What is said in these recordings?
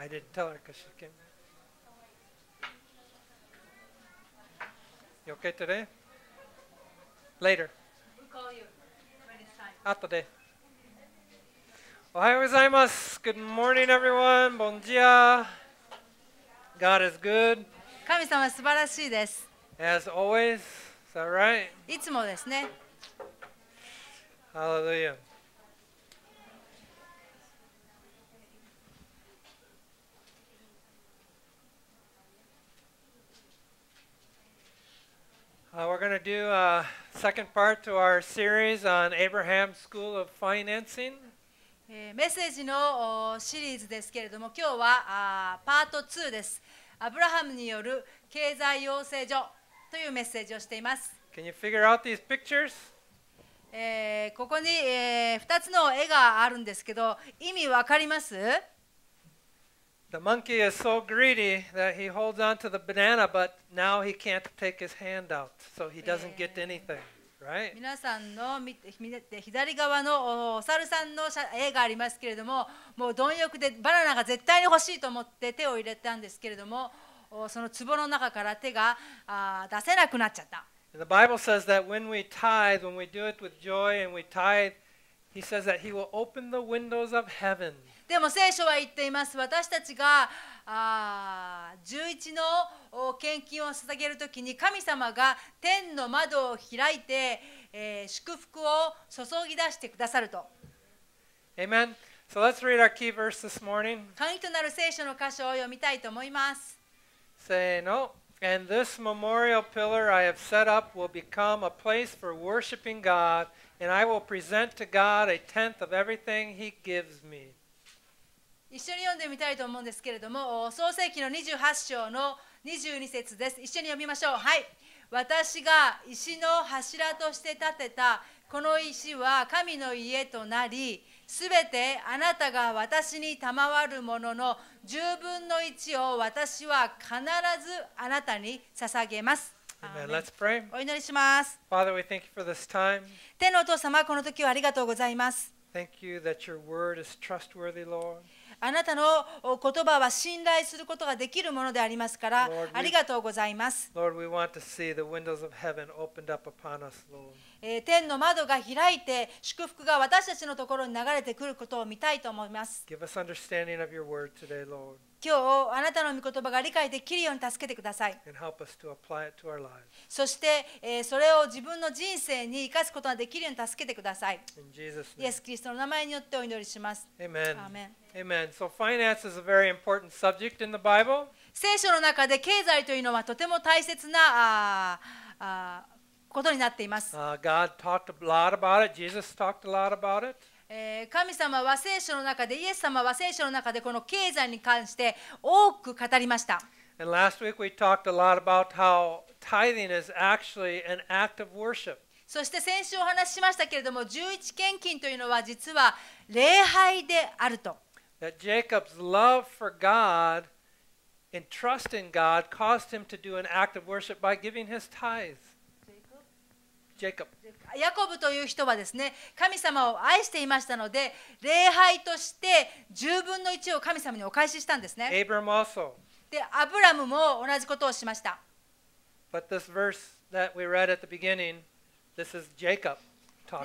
I didn't tell her because she came. You okay today? Later. we call you when it's time. After day. Ohayou gozaimasu. Good morning, everyone. Bon dia. God is good. As always. Is that right? Hallelujah. Uh, we're going to do a second part to our series on Abraham's School of Financing. えー、メッセージのシリーズですけれども、今日はあパート2です。アブラハムによる経済養成所というメッセージをしています。Can you figure out these pictures? えー、ここに、えー、2つの絵があるんですけど、意味わかります The monkey is so greedy that he holds on to the banana, but now he can't take his hand out, so he doesn't get anything. Right? 皆さんの左側のお猿さんの絵がありますけれども、もう貪欲でバナナが絶対に欲しいと思って手を入れたんですけれども、その壺の中から手があ出せなくなっちゃった。The Bible says that when we tithe, when we do it with joy and we tithe, He says that he will open the windows of heaven. でも聖書は言っています。私たちがあ11の献金を捧げるときに神様が天の窓を開いて、えー、祝福を注ぎ出してくださると。Amen. So let's read our key verse this morning. 鍵となる聖書の箇所を読みたいと思います。Say no. And this memorial pillar I have set up will become a place for worshiping God. and I will present to God a tenth of everything He gives me. 一緒に読んでみたいと思うんですけれども、創世記の28章の22節です。一緒に読みましょう。はい。私が石の柱として建てたこの石は神の家となり、すべてあなたが私に賜るものの10分の1を私は必ずあなたに捧げます。Amen. Let's pray. お祈りします。Father, we thank you for this time. 天のお父様、この時はありがとうございます。Thank you that your word is trustworthy, Lord. あなたの言葉は信頼することができるものでありますから、ありがとうございます。Lord, we want to see the windows of heaven opened up upon us, Lord. 天の窓が開いて、祝福が私たちのところに流れてくることを見たいと思います。Give us understanding of your word today, Lord. 今日あなたの御言葉が理解できるように助けてください。そして、えー、それを自分の人生に生かすことができるように助けてください。イエス・キリストの名前によってお祈りします。Amen. 聖書の中で経済というのはとても大切なああことになっています。Uh, God talked a lot about it. Jesus talked a lot about it. 神様は聖書の中でイエス様は聖書の中でこの経済に関して多く語りました。そして先週お話ししましたけれども、11献金というのは実は礼拝であると。That Jacob's love for God and trust in God caused him to do an act of worship by giving his tithes. ヤコブという人はですね、神様を愛していましたので、礼拝として10分の1を神様にお返ししたんですね。アブラムもでアブラムも同じことをしました。b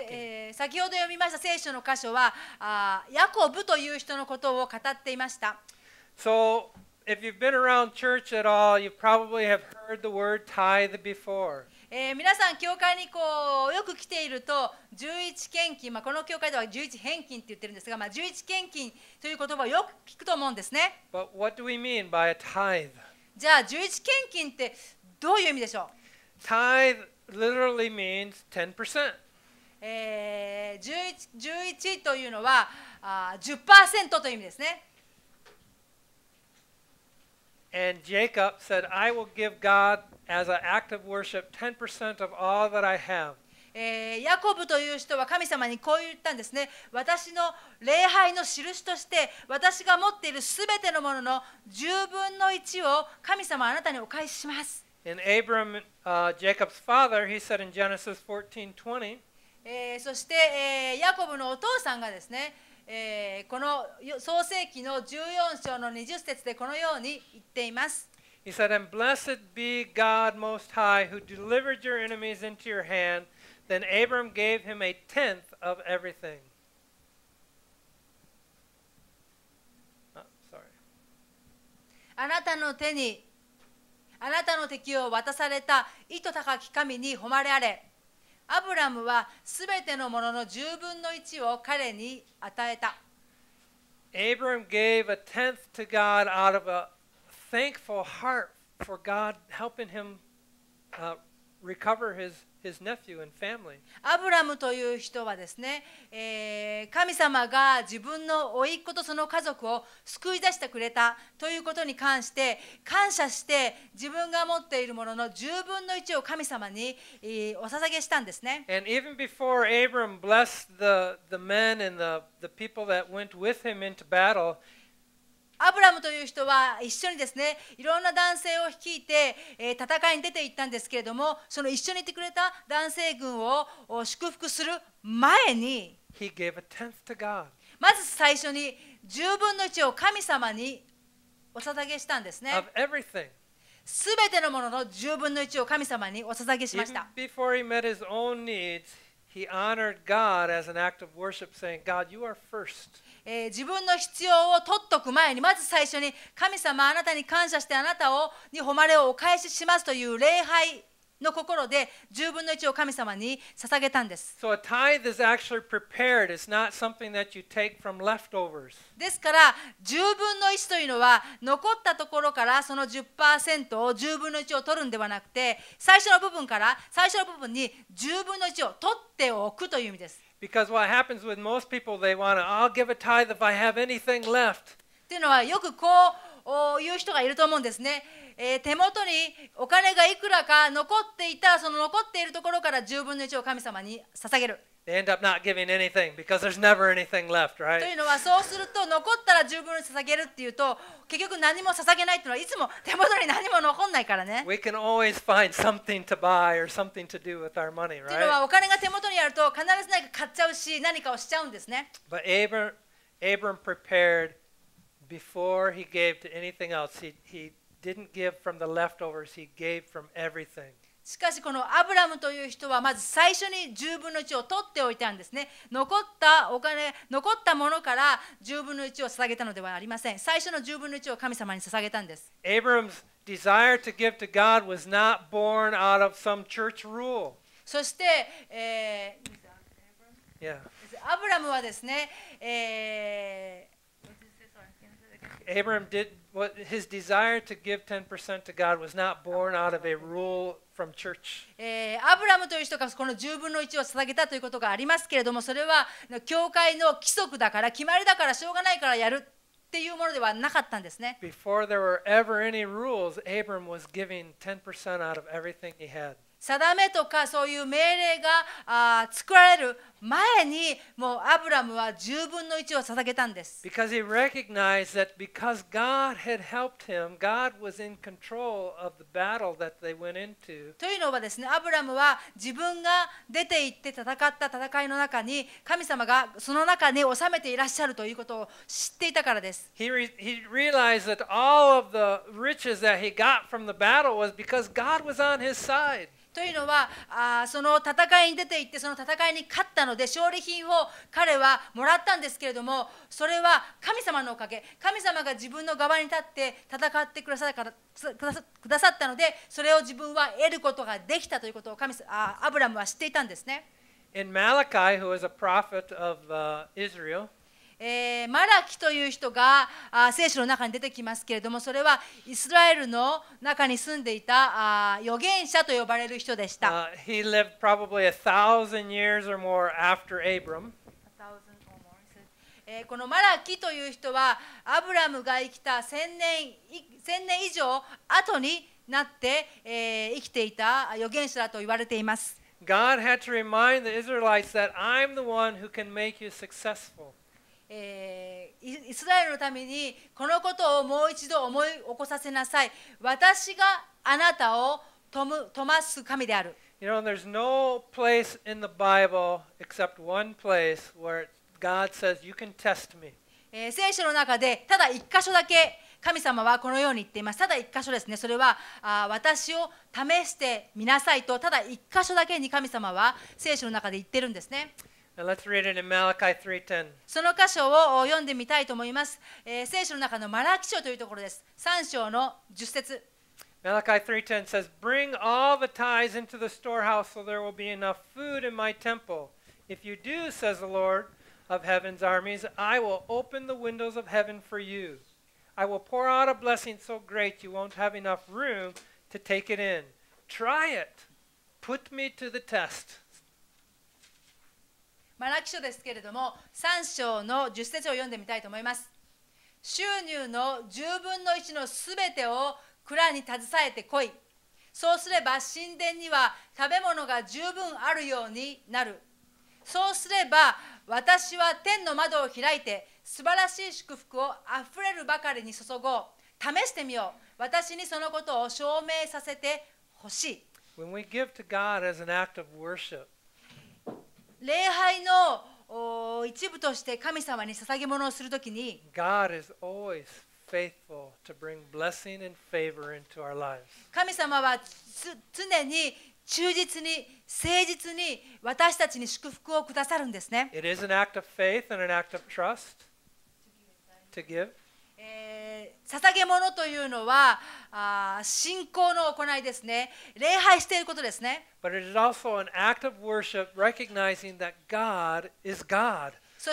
え先ほど読みました聖書の箇所はあヤコブという人のことを語っていました。えー、皆さん教会にこうよく来ていると11献金、まあ、この教会では11返金って言ってるんですが、まあ、11献金という言葉をよく聞くと思うんですね But what do we mean by a tithe? じゃあ11献金ってどういう意味でしょう Tithe literally means 10%えー、11, 11というのはあ10%という意味ですね。And Jacob said, I will give God as an act of worship 10% of all that I have. えヤコブという人は神様にこう言ったんですね。私の礼拝の印として、私が持っているすべてのものの十分の一を神様あなたにお返しします。えそして、えヤコブのお父さんがですね、えー、この創世記の14章の20節でこのように言っています。He said, And blessed be God Most High, who delivered your enemies into your hand. Then Abram gave him a tenth of everything. Oh, sorry. あなたの手にあなたの敵を渡された意図高き神に誉れあれ。アブラムはすべてのものの10分の1を彼に与えた。Abram gave a tenth to God out of a thankful heart for God helping him、uh, recover his his nephew and family. アブラムという人はですね、えー、神様が自分の甥っ子とその家族を救い出してくれたということに関して感謝して自分が持っているものの10分の1を神様に、えー、お捧げしたんですね。And even before Abram blessed the, the men and the, the people that went with him into battle, アブラムという人は一緒にですねいろんな男性を率いて、え戦いに出ていったんですけれどもその一緒にいてくれた男性軍を祝福する前にまず最初に10分の1を神様にお捧げしたんですね。すべてのものの10分の1を神様にお捧げしました。Even before he met his own needs, He honored God as an act of worship, saying, God, you are first. えー、自分の必要を取っとく前に、まず最初に、神様、あなたに感謝して、あなたをに誉れをお返ししますという礼拝の心で10分の1を神様に捧げたんです。ですから、10分の1というのは残ったところからその10%を10分の1を取るんではなくて最初の部分から最初の部分に10分の1を取っておくという意味です。b っていうのはよくこういう人がいると思うんですね。えー、手元にお金がいくらか残っていたらその残っているところから10分の1を神様に捧げる。They end up not giving anything because there's never anything left, right? というのはそうすると残ったら十分に捧げるっていうと結局何も捧げないっていうのはいつも手元に何も残んないからね。We can always find something to buy or something to do with our money, right? というのはお金が手元にあると必ず何か買っちゃうし何かをしちゃうんですね。But Abram, Abram prepared before he gave to anything else. He he didn't give from the leftovers, he gave from everything. しかしこのアブラムという人はまず最初に10分の1を取っておいたんですね残ったお金残ったものから10分の1を捧げたのではありません最初の10分の1を神様に捧げたんです Abram's desire to give to God was not born out of some church rule そして、えー、アブラムはですね、えー Abram did what his desire to give 10% to God was not born out of a rule from church. えー、アブラムという人がこの10分の1を捧げたということがありますけれども、それは教会の規則だから、決まりだから、しょうがないからやる。っていうものではなかったんですね。Before eh, there were ever any rules, Abram was giving 10% out of everything he had. 定めとかそういう命令が作られる前にもうアブラムは十分の一を捧げたんです。というのはですね、アブラムは自分が出て行って戦った戦いの中に神様がその中に収めていらっしゃるということを知っていたからです。というのはあその戦いに出ていってその戦いに勝ったので勝利品を彼はもらったんですけれどもそれは神様のおかげ神様が自分の側に立って戦ってくださったのでそれを自分は得ることができたということを神あアブラムは知っていたんですね。In Malachi, who was a prophet of、uh, Israel, えー、マラキという人があ聖書の中に出てきますけれどもそれはイスラエルの中に住んでいたあ預言者と呼ばれる人でした。Uh, he lived probably a thousand years or more after Abram. えー、このマラキという人はアブラムが生きた千年1年以上後になって、えー、生きていた預言者だと言われています。God had to remind the Israelites that I'm the one who can make you successful. えー、イスラエルのためにこのことをもう一度思い起こさせなさい。私があなたを富ます神である。You know, there's no place in the Bible except one place where God says, You can test me. え聖書の中でただ一箇所だけ神様はこのように言っています。ただ一箇所ですね。それはあ私を試してみなさいとただ一箇所だけに神様は聖書の中で言ってるんですね。let's read it in Malachi 3:10. その箇所を読んでみたいと思います。えー、聖書の中のマラキ書というところです。3章の10節 Malachi 3:10 says, "Bring all the tithes into the storehouse, so there will be enough food in my temple. If you do," says the Lord of heaven's armies, "I will open the windows of heaven for you. I will pour out a blessing so great you won't have enough room to take it in. Try it. Put me to the test." マラキ書ですけれども3章の10節を読んでみたいと思います収入の10分の1のすべてを蔵に携えてこいそうすれば神殿には食べ物が十分あるようになるそうすれば私は天の窓を開いて素晴らしい祝福をあふれるばかりに注ごう試してみよう私にそのことを証明させてほしい When we give to God as an act of worship 礼拝の一部として神様に捧げ物をするときに神様は常に忠実に誠実に私たちに祝福をくださるんですね。捧げ物というのはあ信仰の行いですね。礼拝していることですね。そ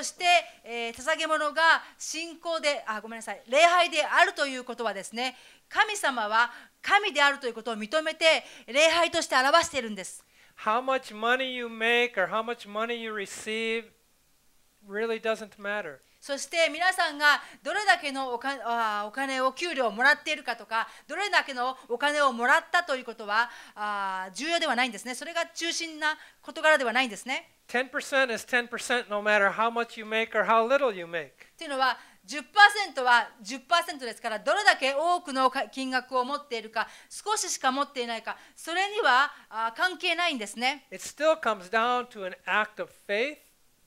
して、えー、捧げ物が信仰で、あ、ごめんなさい、礼拝であるということはですね、神様は神であるということを認めて、礼拝として表しているんです。そして皆さんがどれだけのお金を給料をもらっているかとかどれだけのお金をもらったということはあ重要ではないんですねそれが中心な事柄ではないんですね10% is 10% no matter how much you make or how little you make というのは10%は10%ですからどれだけ多くの金額を持っているか少ししか持っていないかそれには関係ないんですね。It still comes down to an act of faith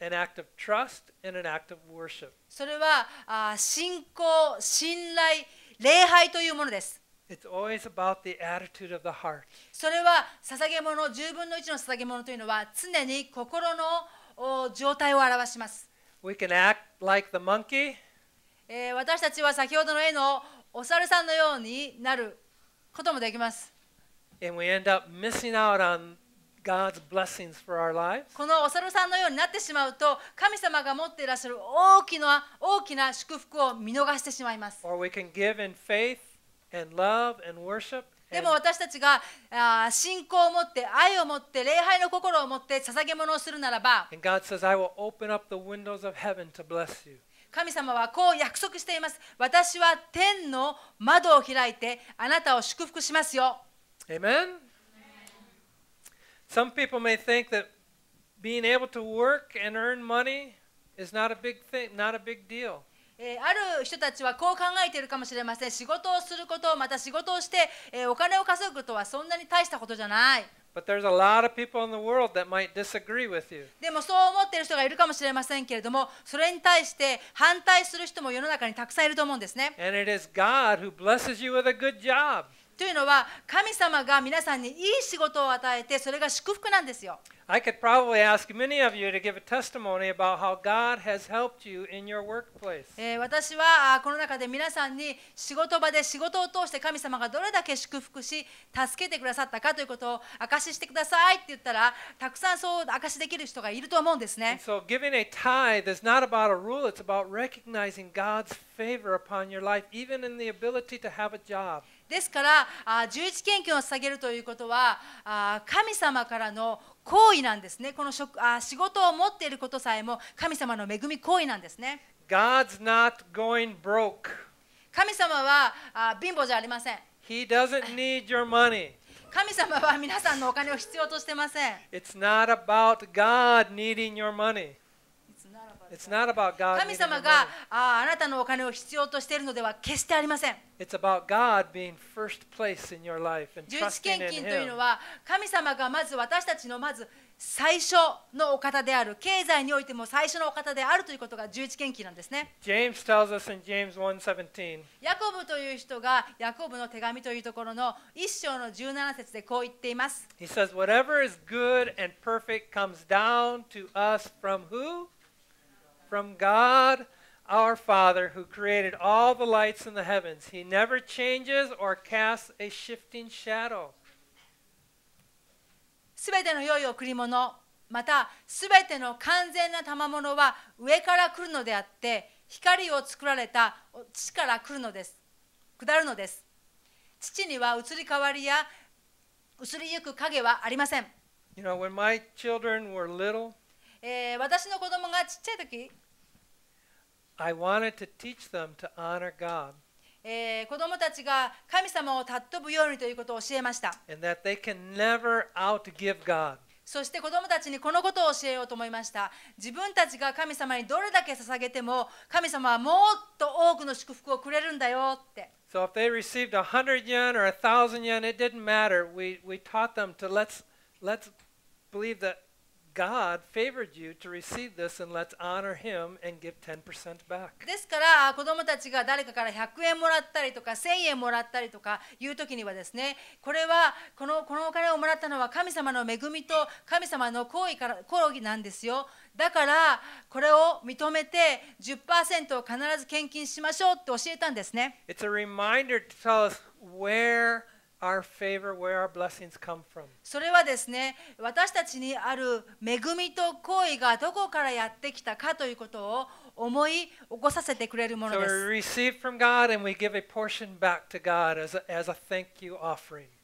an act of trust and an act of worship. それはあ信仰、信頼、礼拝というものです。It's always about the attitude of the heart. それは捧げ物、10分の1の捧げ物というのは常に心の状態を表します。We can act like the monkey. えー、私たちは先ほどの絵のお猿さんのようになることもできます。And we end up missing out on God's blessings for our lives. このお猿さんのようになってしまうと、神様が持っていらっしゃる大きな大きな祝福を見逃してしまいます。でも私たちがあ信仰を持って愛を持って礼拝の心を持って捧げ物をするならば says, 神様はこう約束しています私は天の窓を開いてあなたを祝福しますよ。Amen? Some people may think that being able to work and earn money is not a big thing, not a big deal. ある人たちはこう考えているかもしれません。仕事をすること、また仕事をして、お金を稼ぐことはそんなに大したことじゃない。でもそう思っている人がいるかもしれませんけれども、それに対して反対する人も世の中にたくさんいると思うんですね。というのは神様が皆さんにいい仕事を与えてそれが祝福なんですよ。I could probably ask many of you to give a testimony about how God has helped you in your workplace. 私はこの中で皆さんに仕事場で仕事を通して神様がどれだけ祝福し助けてくださったかということを証ししてくださいって言ったらたくさんそう証しできる人がいると思うんですね。So giving a tithe is not about a rule, it's about recognizing God's favor upon your life, even in the ability to have a job. ですからあ十一献金を捧げるということは神様からの行為なんですねこの職あ仕事を持っていることさえも神様の恵み行為なんですね God's not going broke 神様はあ貧乏じゃありません He doesn't need your money 神様は皆さんのお金を必要としてません It's not about God needing your money 神様がああなたのお金を必要としているのでは決してありません。i t 献金というのは神様がまず私たちのまず最初のお方である経済においても最初のお方であるということが十一献金なんですね。James tells us in James 1:17ヤコブという人がヤコブの手紙というところの一章の17節でこう言っています。He says, Whatever is good and perfect comes down to us from who? from God our Father who created all the lights in the heavens. He never changes or casts a shifting shadow. すべての良い贈り物、またすべての完全な賜物は上から来るのであって、光を作られた父から来るのです。下るのです。父には移り変わりや移りゆく影はありません。You know, when my children were little, えー、私の子供がちっちゃい時 I wanted to teach them to honor God. えー、子供たちが神様を尊ぶようにということを教えました。And that they can never outgive God. そして子供たちにこのことを教えようと思いました。自分たちが神様にどれだけ捧げても、神様はもっと多くの祝福をくれるんだよって。So if they received 100 yen or 1,000 yen, it didn't matter. We, we taught them to let's, let's believe that God favored you to receive this and let's honor him and give 10% back. ですから子供たちが誰かから100円もらったりとか1000円もらったりとかいう時にはですねこれはこのこのお金をもらったのは神様の恵みと神様の行為から抗議なんですよだからこれを認めて10%を必ず献金しましょうって教えたんですね。It's a reminder to tell us where それはですね、私たちにある恵みと好意がどこからやってきたかということを思い起こさせてくれるものです。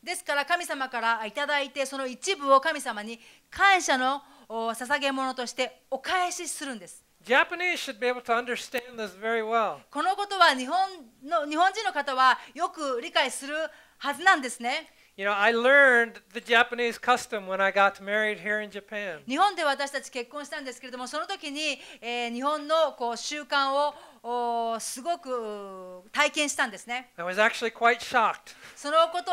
ですから神様からいただいてその一部を神様に感謝の捧げものとしてお返しするんです。このことは日本の日本人の方はよく理解する。はずなんですね。You know, I learned the Japanese custom when I got married here in Japan. 日本で私たち結婚したんですけれども、その時に、えー、日本のこう習慣ををすごく体験したんですね。そのこと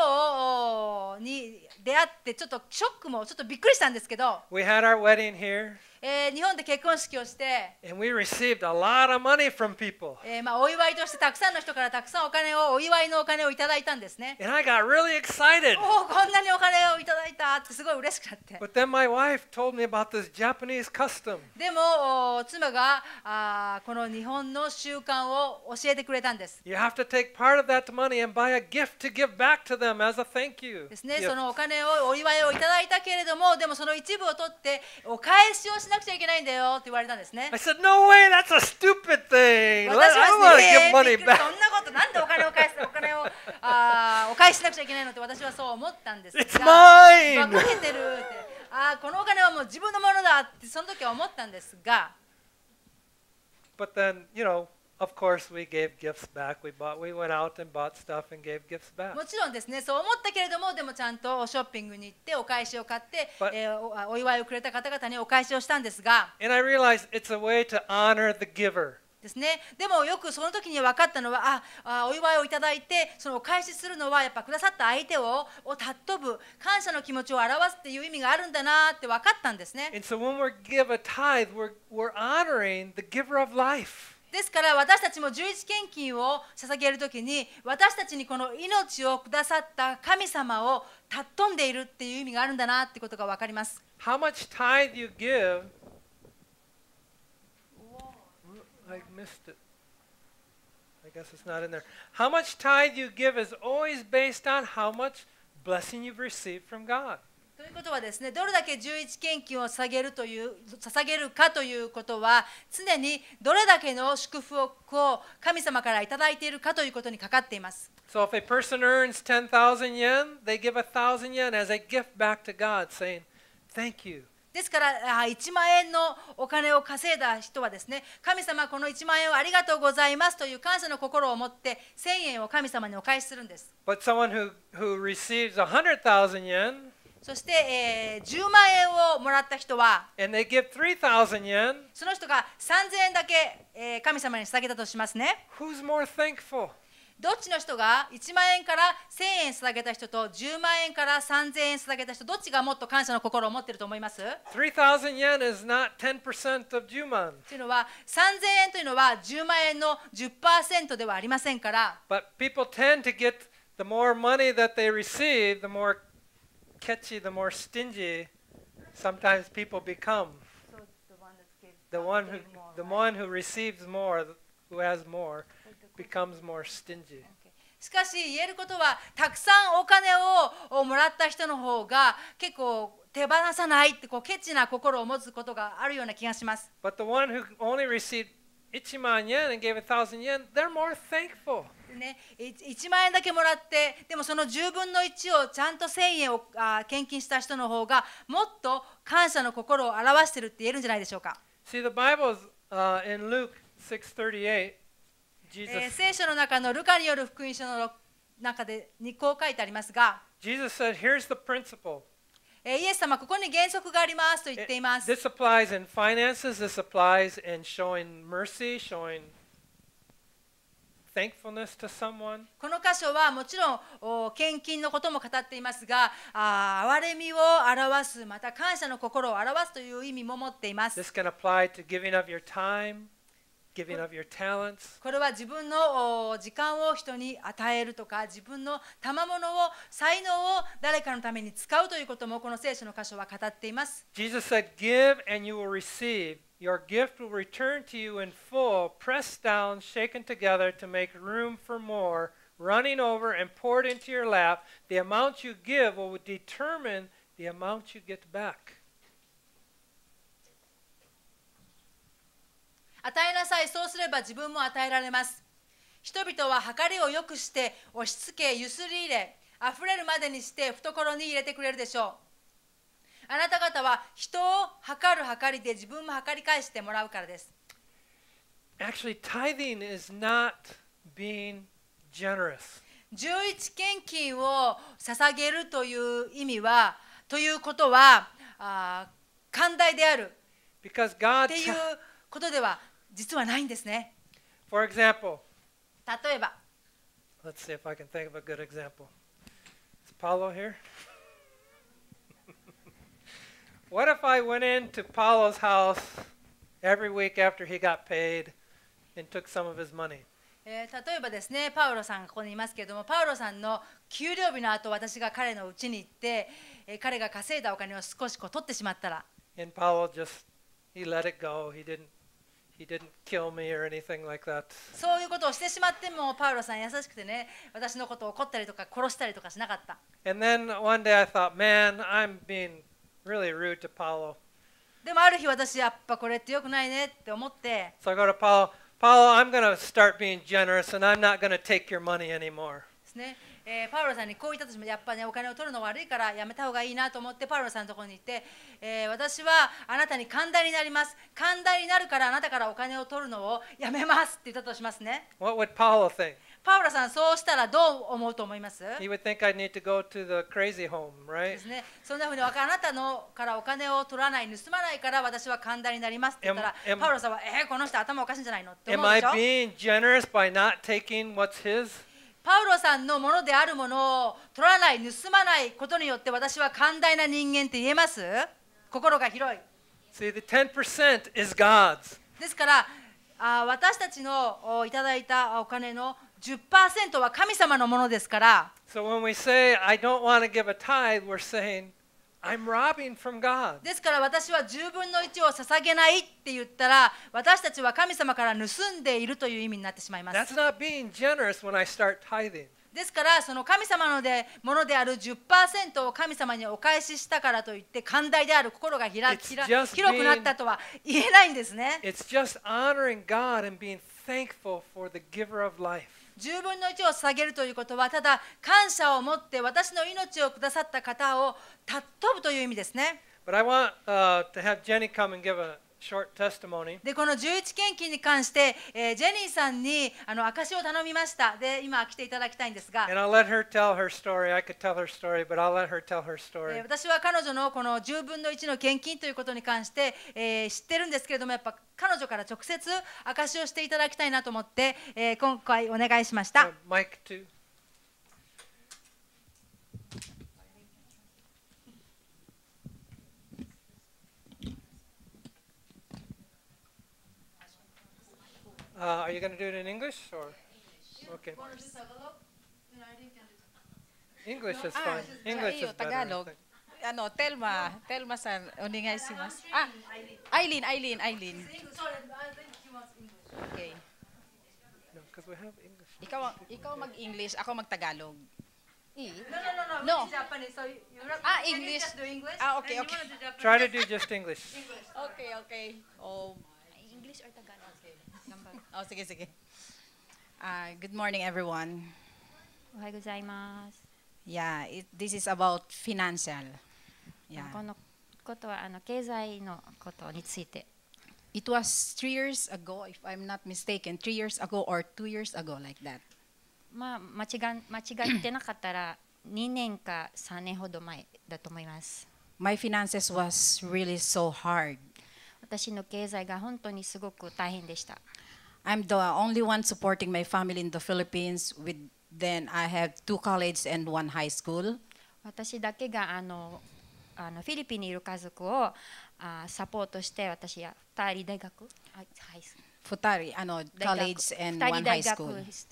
をに出会って、ちょっとショックもちょっとびっくりしたんですけど。え日本で結婚式をして、えまあ、お祝いとしてたくさんの人からたくさんお金をお祝いのお金をいただいたんですね。おお、こんなにお金をいただいたってすごい嬉しくなって。でも、妻があこの日本の習慣を教えてくれたんです。You have to take part of that money and buy a gift to give back to them as a thank you. ですね、そのお金をお祝いをいただいたけれども、でもその一部を取ってお返しをしなくちゃいけないんだよって言われたんですね。I said, no way, that's a stupid thing. 私はそんなことなんでお金を返すお金をあお返しなくちゃいけないのって私はそう思ったんですが。It's mine. げてるって。あこのお金はもう自分のものだってその時は思ったんですが。But then, you know, of course we gave gifts back. We bought, we went out and bought stuff and gave gifts back. もちろんですね、そう思ったけれども、でもちゃんとショッピングに行ってお返しを買って、But, And I realized it's a way to honor the giver. ですね、でもよくその時に分かったのはああお祝いをいただいてそのお返しするのはやっぱくださった相手をを尊ぶ感謝の気持ちを表すっていう意味があるんだなって分かったんですね。ですから私たちも十一献金を捧げるときに私たちにこの命をくださった神様を尊んでいるっていう意味があるんだなってことが分かります。How much tithe you give I missed it. I guess it's not in there. How much tithe you give is always based on how much blessing you've received from God. ということはですね、どれだけ十一献金を下げるという捧げるかということは、常にどれだけの祝福を神様からいただいているかということにかかっています。So if a person earns ten thousand yen, they give a thousand yen as a gift back to God, saying, Thank you ですから1万円のお金を稼いだ人はですね神様この1万円をありがとうございますという感謝の心を持って1000円を神様にお返しするんです。But someone who, who receives 1 0 0 yen そして、えー、10万円をもらった人は And they give 3 yen その人が3000円だけ、えー、神様に捧げたとしますね。Who's more thankful? どっちの人が1万円から1000円捧げた人と10万円から3000円捧げた人どっちがもっと感謝の心を持っていると思います3000 y is not 10% of 10万というのは3000円というのは10万円の10%ではありませんから But people tend to get the more money that they receive the more catchy the more stingy sometimes people become the, one who, the one who receives more who has more becomes more stingy. しかし言えることはたくさんお金をもらった人の方が結構手放さないってこうケチな心を持つことがあるような気がします。But 1万円1,000ね、1万円だけもらってでもその10分の1をちゃんと1000円をあ献金した人の方がもっと感謝の心を表しているって言えるんじゃないでしょうか。See, the Bible s uh, in Luke 6:38. えー、聖書の中のルカによる福音書の中でにこう書いてありますが、Jesus said, Here's the principle. イエス様、ここに原則がありますと言っています。This applies in finances, this applies in showing mercy, showing thankfulness to someone. この箇所はもちろんお献金のことも語っていますが、あ憐れみを表す、また感謝の心を表すという意味も持っています。This can apply to giving of your time. giving of your talents. これは自分の時間を人に与えるとか、自分の賜物を、才能を誰かのために使うということも、この聖書の箇所は語っています。Jesus said, Give and you will receive. Your gift will return to you in full, pressed down, shaken together to make room for more, running over and poured into your lap. The amount you give will determine the amount you get back. 与えなさいそうすれば自分も与えられます人々は計りをよくして押し付けゆすり入れあふれるまでにして懐に入れてくれるでしょうあなた方は人を計る計りで自分も計り返してもらうからです Actually, tithing is not being generous. 十一献金を捧げるという意味はということはあ寛大であるっていうことでは実はないんですね。For example, 例えば、Let's see if I can think of a good example. Is Paulo here? what if I went into Paulo's house every week after he got paid and took some of his money? えー、例えばですね、パウロさんがここにいますけれども、パウロさんの給料日の後、私が彼の家に行って、えー、彼が稼いだお金を少しこう取ってしまったら。And Paulo just, he let it go. He didn't He didn't kill me or anything like that. そういうことをしてしまっても、パウロさん優しくてね、私のことを怒ったりとか殺したりとかしなかった。And then one day I thought, man, I'm being really rude to Paulo. でもある日私、やっぱこれってよくないねって思って。So I go to Paulo, Paulo, I'm going to start being generous and I'm not going to take your money anymore. ですねえー、パウロさんにこう言ったとしてもやっぱねお金を取るの悪いからやめた方がいいなと思ってパウロさんのところに行って、えー、私はあなたに寛大になります寛大になるからあなたからお金を取るのをやめますって言ったとしますね。What would Paul think? パウロさんそうしたらどう思うと思います He would think I need to go to the crazy home, right? ですね。そんなふうにあなたのからお金を取らない盗まないから私は寛大になりますって言ったら am, am, パウロさんはえー、この人頭おかしいんじゃないのって思うでしょ Am I being generous by not taking what's his? パウロさんのものであるものを取らない盗まないことによって私は寛大な人間って言えます心が広い See, the 10% is God's. ですからあ私たちのいただいたお金の10%は神様のものですから。So when we say, I ですから私は10分の1を捧げないって言ったら私たちは神様から盗んでいるという意味になってしまいます。ですからその神様のでものである10%を神様にお返ししたからといって寛大である心が広くなったとは言えないんですね。It's just honoring God and being thankful for the giver of life. 10分の1を捧げるということはただ感謝を持って私の命をくださった方を尊ぶという意味ですね。But I want、uh, to have Jenny come and give a でこの11献金に関して、えー、ジェニーさんにあの証を頼みました。で今来ていただきたいんですが。私は彼女のこの10分の1の献金ということに関して、えー、知ってるんですけれども、やっぱ彼女から直接証をしていただきたいなと思って、えー、今回お願いしました。Uh, are you going to do it in English or? English. Okay. English is ah, fine. English is better. ano, ah, Telma. Telma san, oningay si mas. Ah, Eileen, Eileen, Eileen. Okay. No, because we have English. Ikaw, ikaw mag-English, ako mag-Tagalog. E? No, no, no, no. no. Japanese, so you, ah, you ah, English. Just do English. Ah, okay, okay. Try to do just English. English. Okay, okay. Oh, my. English or Tagalog? Oh, sige, sige. Uh, good morning, everyone. おはようございます。Yeah, it, this is about financial. こ Yeah. のことはあの経済のことについて。It was three years ago, if I'm not mistaken, three years ago or two years ago, like that. まあ間違ん間違ってなかったら2年か3年ほど前だと思います。My finances was really so hard. 私の経済が本当にすごく大変でした。I'm the only one supporting my family in the Philippines. With then I have two college and one high school. two college and one high school 一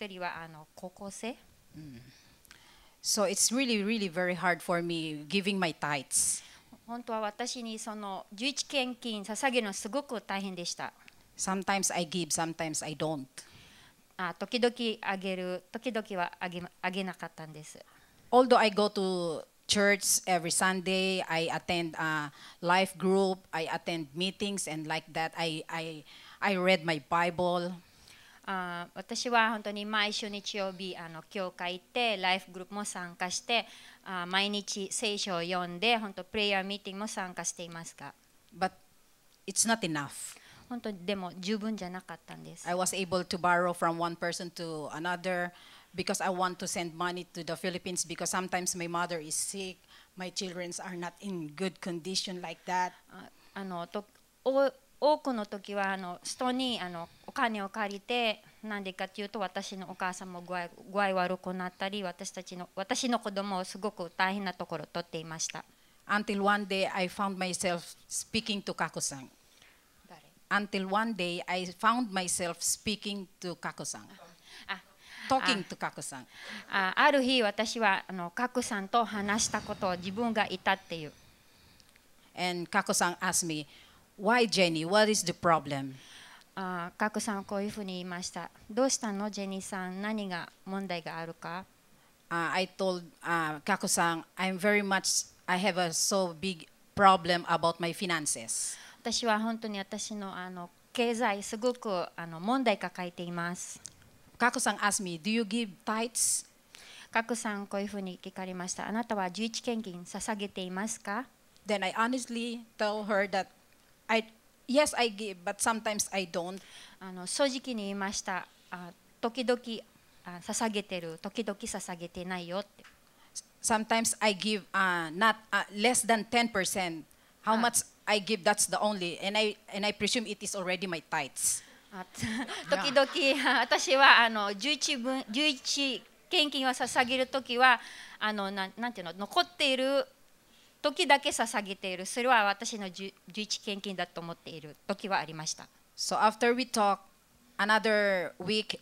人はあの高校生。うん So it's really, really very hard for me giving my tithes. 本当は私にその11献金捧げるのすごく大変でした。Sometimes I give, sometimes I don't. あ時々あげる、時々はあげあげなかったんです。Although I go to church every Sunday, I attend a life group, I attend meetings and like that, I, I, I read my Bible. あ私は本当に毎週日曜日あの教会行ってライフグループも参加してあ毎日聖書を読んで本当プレイヤーミーティングも参加していますが。But it's not enough. 本当にでも十分じゃなかったんです。I was able to borrow from one person to another because I want to send money to the Philippines because sometimes my mother is sick, my children are not in good condition like that. あのとお多くの時はあの人にあのお金を借りてなんでかというと私のお母さんも具合具合悪くなったり私たちの私の子供をすごく大変なところを取っていました。Until one day I found myself speaking to Kako-san. until one day I found myself speaking to Kako-san. Ah, Talking ah. to Kako-san. あ,ある日私はあのカクさんと話したことを自分がいたっていう。And ah, Kako-san asked me, "Why Jenny? What is the problem?" あカクさんこういうふうに言いました。どうしたのジェニーさん何が問題があるか uh, I told uh, Kako-san, I'm very much, I have a so big problem about my finances. 私は本当に私のあの経済すごくあの問題抱えています。カクさん asked me, do you give tithes? カクさんこういうふうに聞かれました。あなたは11献金捧げていますか Then I honestly tell her that I yes I give but sometimes I don't. あの正直に言いました。あ時々あ捧げてる、時々捧げてないよって。Sometimes I give uh, not uh, less than 10%. How much I give that's the only and I and I presume it is already my tithes. 時々私はあの11分11献金を捧げる時はあのななんていうの残っている時だけ捧げているそれは私の11献金だと思っている時はありました。So after we talk another week,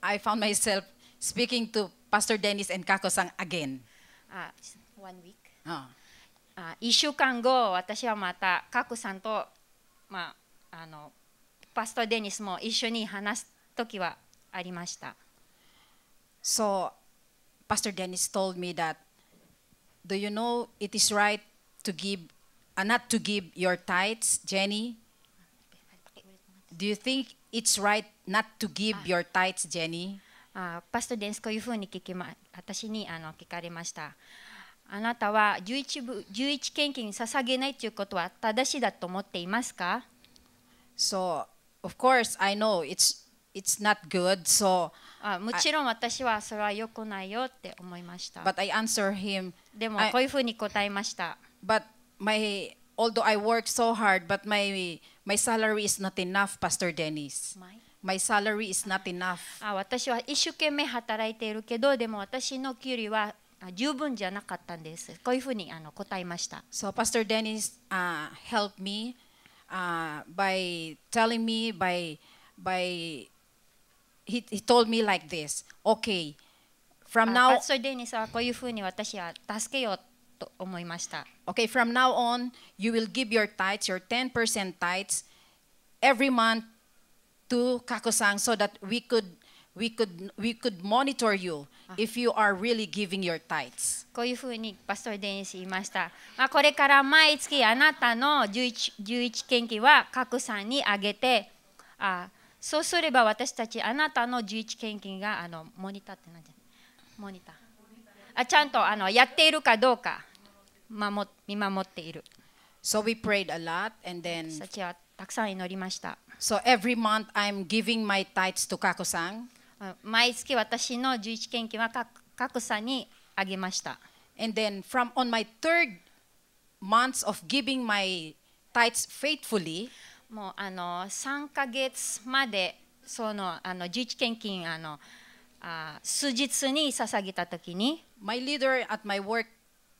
I found myself speaking to Pastor Dennis and Kako-san again. Ah, one week. Ah. あ1週間後私はまたカクさんと、まあ、あのパスト・デニスも一緒に話す時はありました。So, Pastor Dennis told me that, do you know it is right to give, uh, not to give your tithes, Jenny? Do you think it's right not to give your tithes, Jenny? あパスト・デニス、こういうふうに聞きま、私にあの聞かれました。あなたは 11, 部11献金に捧げないということは正しいだと思っていますか So, of course, I know it's, it's not good, so あもちろん私はそれは良くないよって思いました。But I answer him, でもこういうふうに答えました。But my, although I work so hard, but my, my salary is not enough, Pastor Dennis. My? My salary is not enough. あ私は一生懸命働いているけど、でも私の給料は十分じゃなかったんです。こういうふうにあの答えました。So Pastor Dennis、uh, helped me、uh, by telling me by by he he told me like this. Okay, from ah, now. Dennis, パスター・デニスはこういうふうに私は助けようと思いました。Okay, from now on, you will give your tithes, your 10% tithes, every month to Kakusang so that we could we could, we could monitor you if you are really giving your tithes. こういうふうにパストル・デニス言いました。まあ、これから毎月あなたの 11, 11献金は各さんにあげてあ、そうすれば私たちあなたの11献金があのモニターって何じゃモニターあちゃんとあのやっているかどうか守見守っている。So we prayed a lot and then 私たちはたくさん祈りました。So every month I'm giving my tithes to Kako-san. 毎月私の11献金は格差にあげました。And then from on my third months of giving my tithes faithfully, もうあの3ヶ月までそのあの11献金あのあ数日に捧げたときに、my leader at my work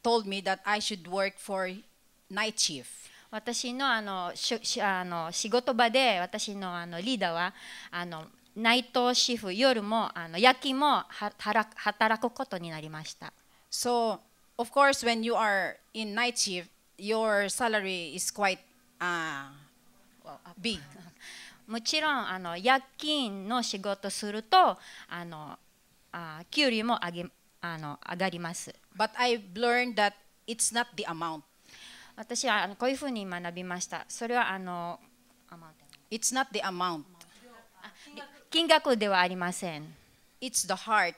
told me that I should work for night shift. 私のあのしあの仕事場で私のあのリーダーはあの内藤シフ夜もあの夜勤も働くことになりました。So, of course, when you are in night shift, your salary is quite、uh, big. もちろんあの夜勤の仕事するとあのあ給料も上げあの上がります。But I've learned that it's not the amount. 私はあのこういうふうに学びました。それはあの It's not the amount. あ金額ではありません。It's the heart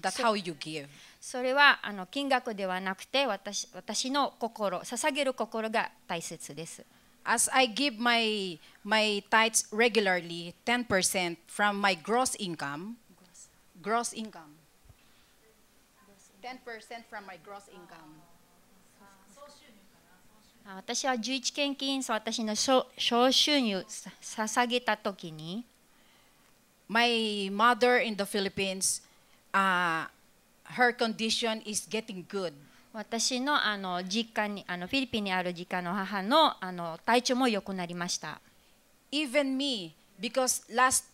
that how you give. それはあの金額ではなくて私私の心、捧げる心が大切です。As I give my, my tithes regularly, 10% from my gross income, gross income, 10% from my gross income. 私は11献金、私の小収入捧げたときに、my mother in the Philippines, uh, her condition is getting good. 私のあの実家にあのフィリピンにある実家の母のあの体調も良くなりました。Even me, because last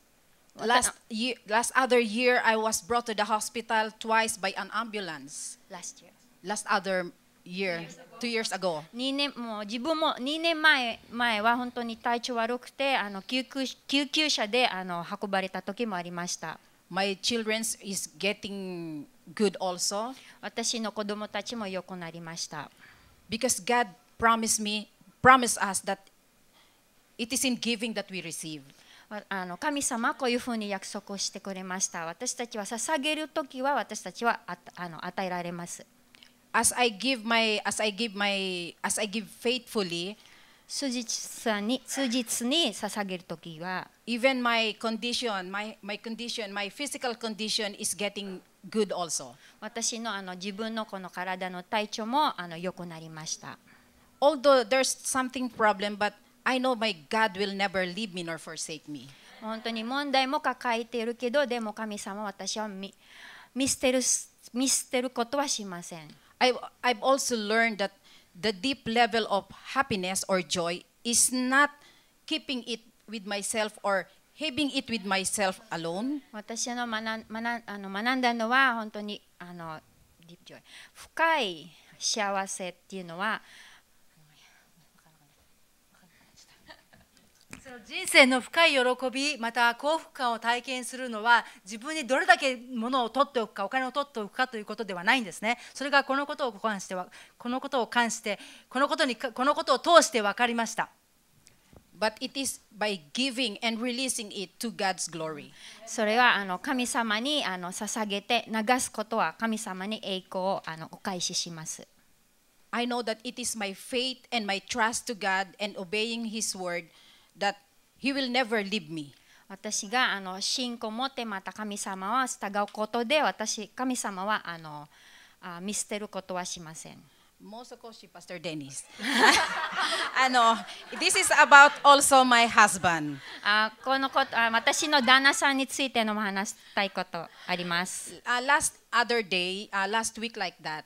last year, last other year I was brought to the hospital twice by an ambulance. Last year. Last other year. Years ago. two years ago. 2年もう自分も2年前前は本当に体調悪くてあの救急救急車であの運ばれた時もありました。My children s is getting good also. 私の子供たちも良くなりました。Because God promised me, promised us that it is in giving that we receive. あの神様こういうふうに約束をしてくれました。私たちは捧げるときは私たちはああの与えられます。as I give my as I give my as I give faithfully 数日に数日に捧げるときは even my condition my my condition my physical condition is getting good also 私のあの自分のこの体の体調もあの良くなりました although there's something problem but I know my God will never leave me nor forsake me 本当に問題も抱えているけどでも神様私は見見捨てる見捨てることはしません I, I've also learned that the deep level of happiness or joy is not keeping it with myself or having it with myself alone. Watashi wa ano no hontou ni ano deep joy Fukai shiawase tte iu no wa 人生の深い喜びまた幸福感を体験するのは自分にどれだけ物を取っておくかお金を取っておくかということではないんですねそれがこのことを関してはこのことを関してこのことにこのことを通して分かりました But it is by giving and releasing it to God's glory. それはあの神様にあの捧げて流すことは神様に栄光をあのお返しします。I know that it is my faith and my trust to God and obeying His word that he will never leave me. 私があの信仰を持ってまた神様は従うことで私神様はあのあ見捨てることはしません。Most si Pastor Dennis. ano, this is about also my husband. あこのことあ私の旦那さんについての話したいことあります。Uh, last other day, uh, last week like that.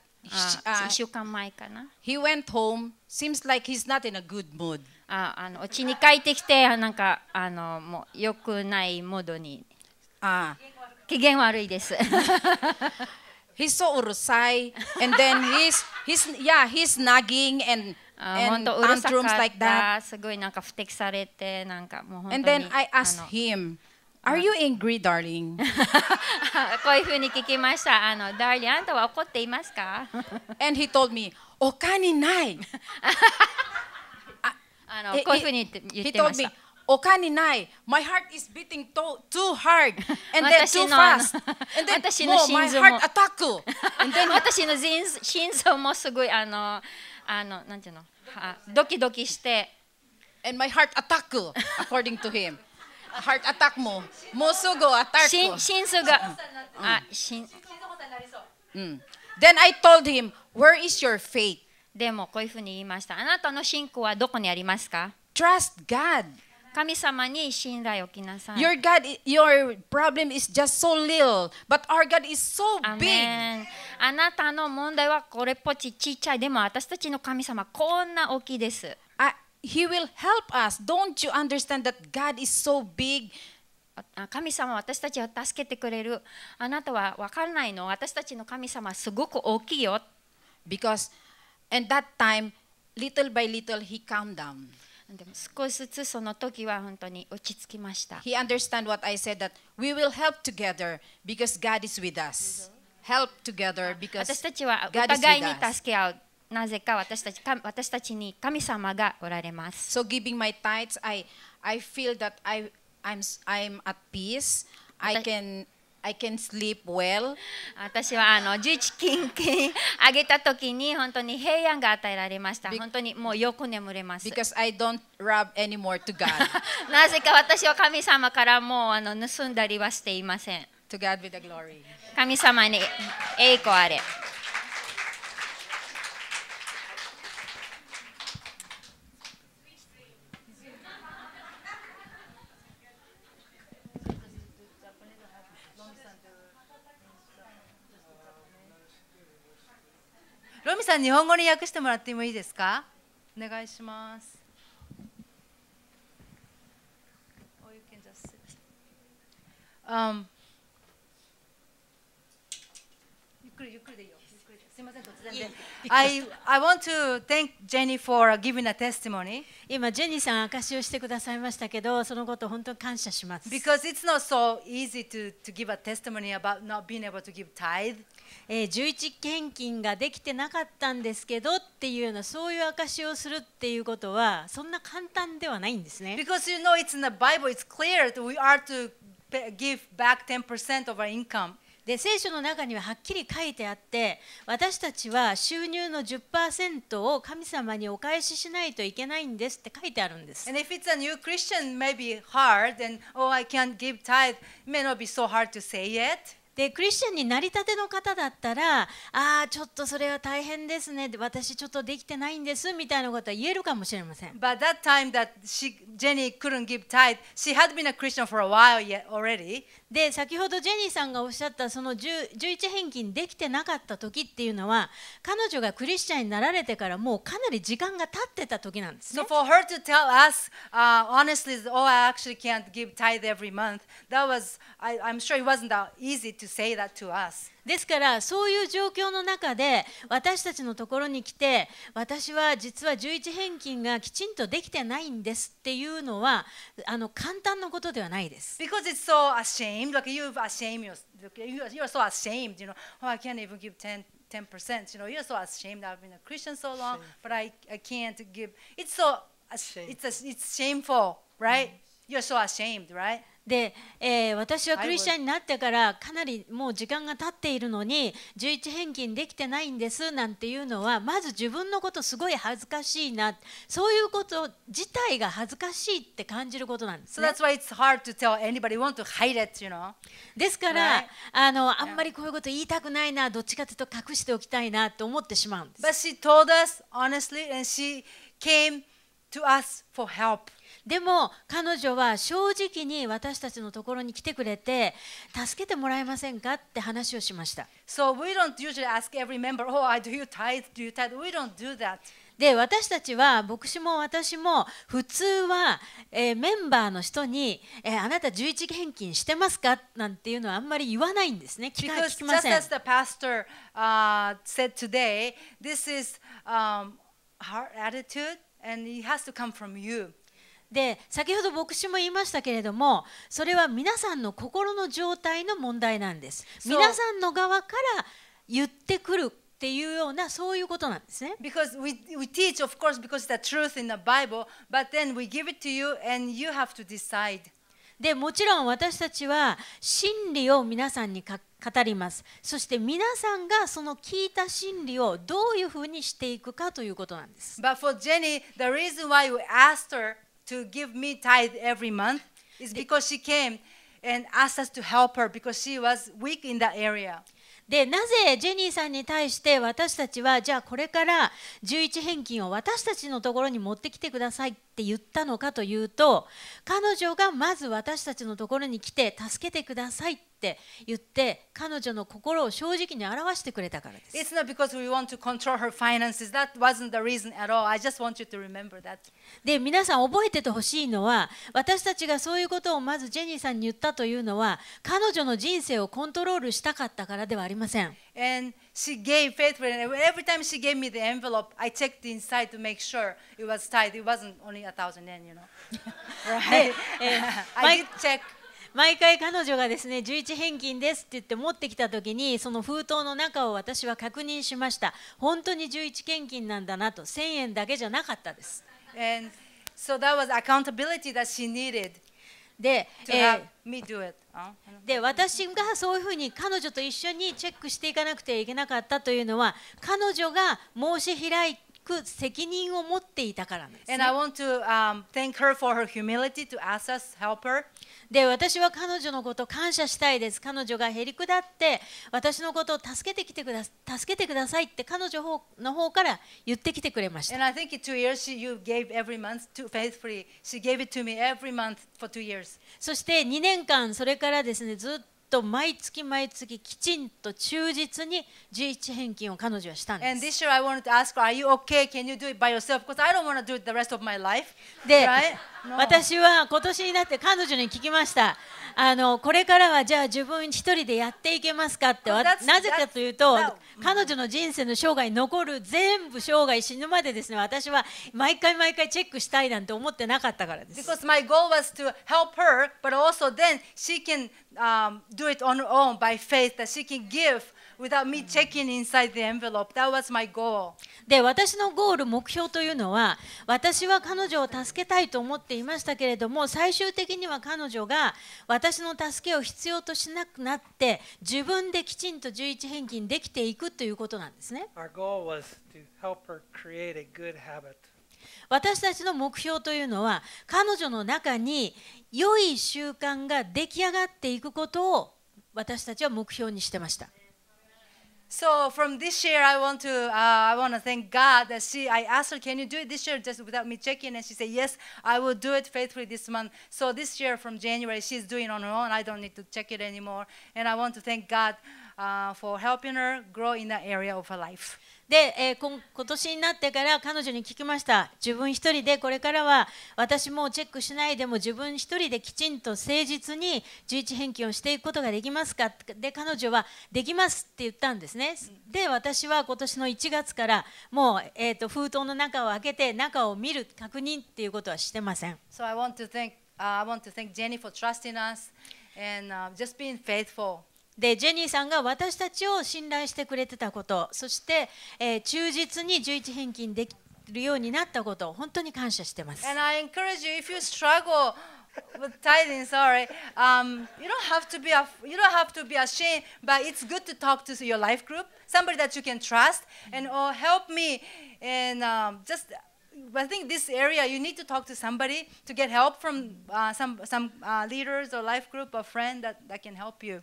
あ、uh, went home. Seems like he's not in a good mood. ああの家に帰ってきてなんかあのもう良くないモードにあ機嫌悪いです。he's so うるさい a n d then he's he's yeah he's nagging and and tantrums like that. すごいなんか不適されてなんかもう本当に。And then I asked him. Are you angry, darling? こういうふうに聞きました。あの、darling あんたは怒っていますか ?And he told me, お金ない。あのこういうふうに言ってました。お金ない。My heart is beating too, too hard and then too fast. And then my heart attack. And then 私の心臓もすごいあのあのなんていうのドキドキして。And my heart attack according to him. heart attack ももうすぐアタック。心心臓が、うん、あ心心臓発作になりそう。うん。Then I told him, where is your faith? でもこういうふうに言いました。あなたの信仰はどこにありますか Trust God. 神様に信頼を置きなさい。Your, God, your problem is just so little, but our God is so big. あなたの問題はこれっぽちちっちゃい。でも私たちの神様こんな大きいです。I, he will help us. Don't you understand that God is so big? 神様は私たちを助けてくれる。あなたは分からないの私たちの神様はすごく大きいよ。Because And that time, little by little, he calmed down. でも少しずつその時は本当に落ち着きました。He understand what I said that we will help together because God is with us. Help together because 私たちはお互いに助け合う。なぜか私たち私たちに神様がおられます。So giving my tithes, I I feel that I I'm I'm at peace. I can I can sleep well. 私はあの11金金あげた時に本当に平安が与えられました。本当にもうよく眠れます。Because I don't r u b anymore to God. なぜか私は神様からもうあの盗んだりはしていません。To God be the glory. 神様に栄光あれ。ミさん、日本語に訳してもらってもいいですかお願いします。Um, I, I want to thank Jenny for giving a testimony. 今、ジェニーさん、証しをしてくださいましたけど、そのこと本当に感謝します。Because it's not so easy to, to give a testimony about not being able to give tithe. えー、11献金ができてなかったんですけどっていうような、そういう証しをするっていうことは、そんな簡単ではないんですね。Because you know, it's in the Bible, it's clear that we are to give back 10% of our income. で聖書の中にははっきり書いてあって私たちは収入の10%を神様にお返ししないといけないんですって書いてあるんです。でクリスチャンになりたての方だったら、ああ、ちょっとそれは大変ですね、私ちょっとできてないんですみたいなことは言えるかもしれません。で先ほどジェニーさんがおっしゃったその11返金できてなかった時っていうのは彼女がクリスチャンになられてからもうかなり時間が経ってた時なんですね。So for her to tell us、uh, honestly, oh, I actually can't give tithe every month, that was, I, I'm sure it wasn't t easy to say that to us. ですからそういう状況の中で私たちのところに来て私は実は十一返金がきちんとできてないんですっていうのはあの簡単なことではないです。Because it's so ashamed, like you've ashamed, you're so ashamed, you know, oh, I can't even give 10. 10%. You know, you're so ashamed. I've been a Christian so long, shame. but I, I can't give. It's so, shame. it's, a, it's shameful, right? Mm. so ashamed, right? で、えー、私はクリスチャンになってからかなりもう時間が経っているのに11返金できてないんですなんていうのはまず自分のことすごい恥ずかしいなそういうこと自体が恥ずかしいって感じることなんです、ね。ですから、right? あのあんまりこういうこと言いたくないなどっちかというと隠しておきたいなと思ってしまうんです。でも彼女は正直に私たちのところに来てくれて助けてもらえませんかって話をしました。So we don't usually ask every member, oh, I do you tithe, do you tithe? We don't do that. で私たちは牧師も私も普通は、えー、メンバーの人に、えー、あなた十一献金してますかなんていうのはあんまり言わないんですね。聞か聞きません。Because just as the pastor、uh, said today, this is、um, hard attitude and it has to come from you. で先ほど牧師も言いましたけれどもそれは皆さんの心の状態の問題なんです。皆さんの側から言ってくるっていうようなそういうことなんですね。Because we, we teach, of course, because the truth in the Bible, but then we give it to you and you have to decide. でもちろん私たちは真理を皆さんに語ります。そして皆さんがその聞いた真理をどういうふうにしていくかということなんです。But for Jenny, the reason why we asked her to give me tithe every month is because she came and asked us to help her because she was weak in that area. でなぜジェニーさんに対して私たちはじゃあこれから11返金を私たちのところに持ってきてくださいって言ったのかというと彼女がまず私たちのところに来て助けてくださいって言って彼女の心を正直に表してくれたからです。It's not because we want to control her finances. That wasn't the reason at all. I just want you to remember that. で、皆さん覚えててほしいのは、私たちがそういうことをまずジェニーさんに言ったというのは、彼女の人生をコントロールしたかったからではありません。And she gave faithfully, and every time she gave me the envelope, I checked inside to make sure it was tight. It wasn't only a thousand yen, you know. right? I did check. 毎回彼女がですね11返金ですって言って持ってきた時にその封筒の中を私は確認しました本当に11献金なんだなと1000円だけじゃなかったです。And so that was accountability that she needed. で、えー、で私がそういうふうに彼女と一緒にチェックしていかなくてはいけなかったというのは彼女が申し開いてく責任を持っていたからです、ね。And I want to、um, thank her for her humility to ask us, help her. で私は彼女のこと感謝したいです彼女がへりくだって私のことを助けてきてください助けてくださいって彼女の方から言ってきてくれましたそして2年間それからですねずっと毎月毎月きちんと忠実に11返金を彼女はしたんです。で、私は今年になって彼女に聞きましたあのこれからはじゃあ自分一人でやっていけますかってなぜかというと彼女の人生の生涯残る全部生涯死ぬまでですね私は毎回毎回チェックしたいなんて思ってなかったからです。Because my goal was to help her, but also then she can、um, do it on her own by faith that she can give without me checking inside the envelope. That was my goal. で、私のゴール、目標というのは、私は彼女を助けたいと思っていましたけれども、最終的には彼女が私の助けを必要としなくなって、自分できちんと11返金できていくということなんですね。私たちの目標というのは彼女の中に良い習慣が出来上がっていくことを私たちは目標にしてました。So from this year, I want to uh, I want to thank God that she. I asked her, "Can you do it this year just without me checking?" And she said, "Yes, I will do it faithfully this month." So this year, from January, she's doing on her own. I don't need to check it anymore. And I want to thank God uh, for helping her grow in that area of her life. で、えー、今年になってから彼女に聞きました自分一人でこれからは私もチェックしないでも自分一人できちんと誠実に11返金をしていくことができますかで彼女はできますって言ったんですねで私は今年の1月からもう、えーと、封筒の中を開けて中を見る確認っていうことはしてません。So I want to thank, uh, I want to thank Jenny for trusting us and、uh, just being faithful. でジェニーさんが私たちを信頼してくれてたことそして、えー、忠実に11返金できるようになったことを本当に感謝してます。And I encourage you, if you struggle with tithing, sorry, um, you don't have to be a, you don't have to be ashamed, but it's good to talk to your life group, somebody that you can trust, and or help me, and um, just I think this area you need to talk to somebody to get help from uh, some some uh, leaders or life group or friend that that can help you.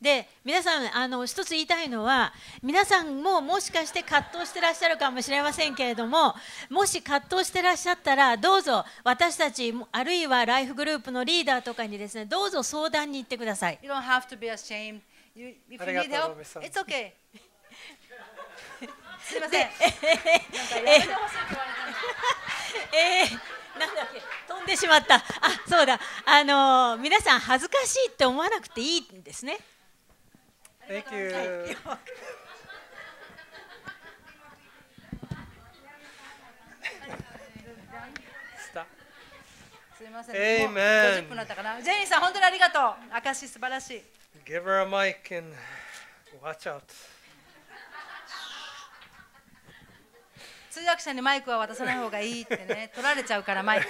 で皆さんあの一つ言いたいのは皆さんももしかして葛藤してらっしゃるかもしれませんけれどももし葛藤してらっしゃったらどうぞ私たちあるいはライフグループのリーダーとかにですねどうぞ相談に行ってください。You don't have to be ashamed. You, if you need help, it's okay. すみません。えー 飛んでしまったあそうだあの皆さん恥ずかしいって思わなくていいんですね Thank you. すみません。ジェニーさん本当にありがとう。証素晴らしい。Give 通訳者にマイクは渡さない方がいいってね。取られちゃうからマイク。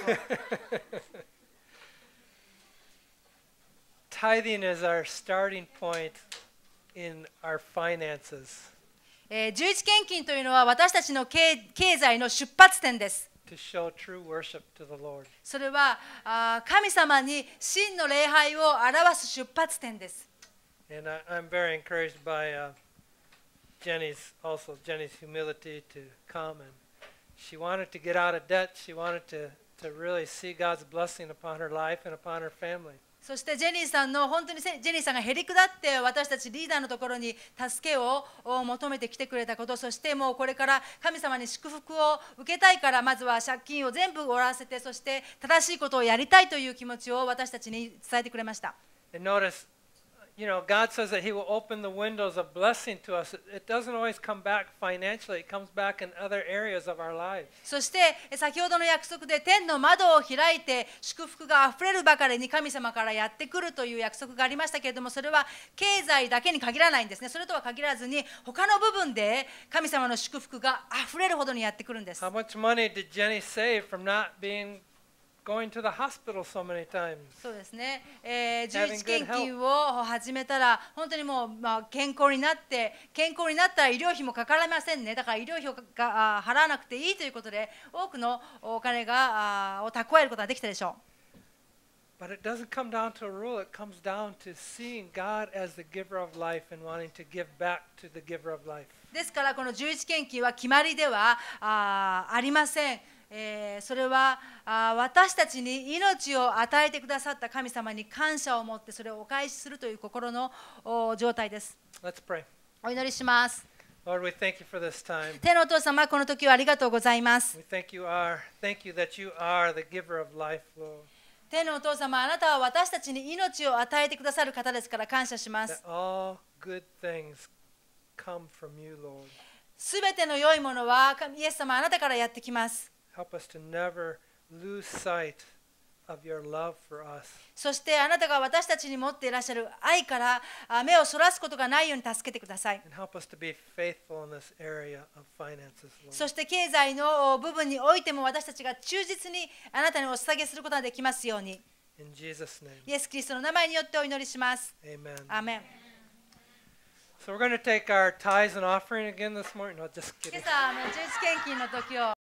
Tithing is our s t a r t i in our finances. えー、十一献金というのは私たちの経経済の出発点です。To show true worship to the Lord. それはあ神様に真の礼拝を表す出発点です。And I, I'm very encouraged by、uh, Jenny's also Jenny's humility to come and she wanted to get out of debt. She wanted to to really see God's blessing upon her life and upon her family. そしてジェニーさんの本当にジェニーさんがへりくだって私たちリーダーのところに助けを求めてきてくれたことそしてもうこれから神様に祝福を受けたいからまずは借金を全部終わらせてそして正しいことをやりたいという気持ちを私たちに伝えてくれました。you know, God says that He will open the windows of blessing to us. It doesn't always come back financially, it comes back in other areas of our lives. そして、先ほどの約束で天の窓を開いて、祝福があふれるばかりに神様からやってくるという約束がありましたけれども、それは経済だけに限らないんですね。それとは限らずに、他の部分で神様の祝福があふれるほどにやってくるんです。How much money did Jenny save from not being going to the hospital so many times. そうですね。えー、11研究を始めたら、本当にもう、まあ、健康になって、健康になったら医療費もかからませんね。だから医療費をが払わなくていいということで、多くのお金があを蓄えることができたでしょう。But it doesn't come down to a rule, it comes down to seeing God as the giver of life and wanting to give back to the giver of life. ですからこの11研究は決まりではあありません。えー、それはあ私たちに命を与えてくださった神様に感謝を持ってそれをお返しするという心の状態です。Let's pray. お祈りします。Lord, we thank you for this time. 天のお父様、この時はありがとうございます。天のお父様、あなたは私たちに命を与えてくださる方ですから感謝します。すべての良いものは、イエス様、あなたからやってきます。Help us to never lose sight of your love for us. そしてあなたが私たちに持っていらっしゃる愛から目をそらすことがないように助けてください。And help us to be faithful in this area of finances, Lord. そして経済の部分においても私たちが忠実にあなたにお捧げすることができますように。In Jesus name. イエス・キリストの名前によってお祈りします。Amen. Amen. So we're going to take our tithes and offering again this morning. No, just kidding.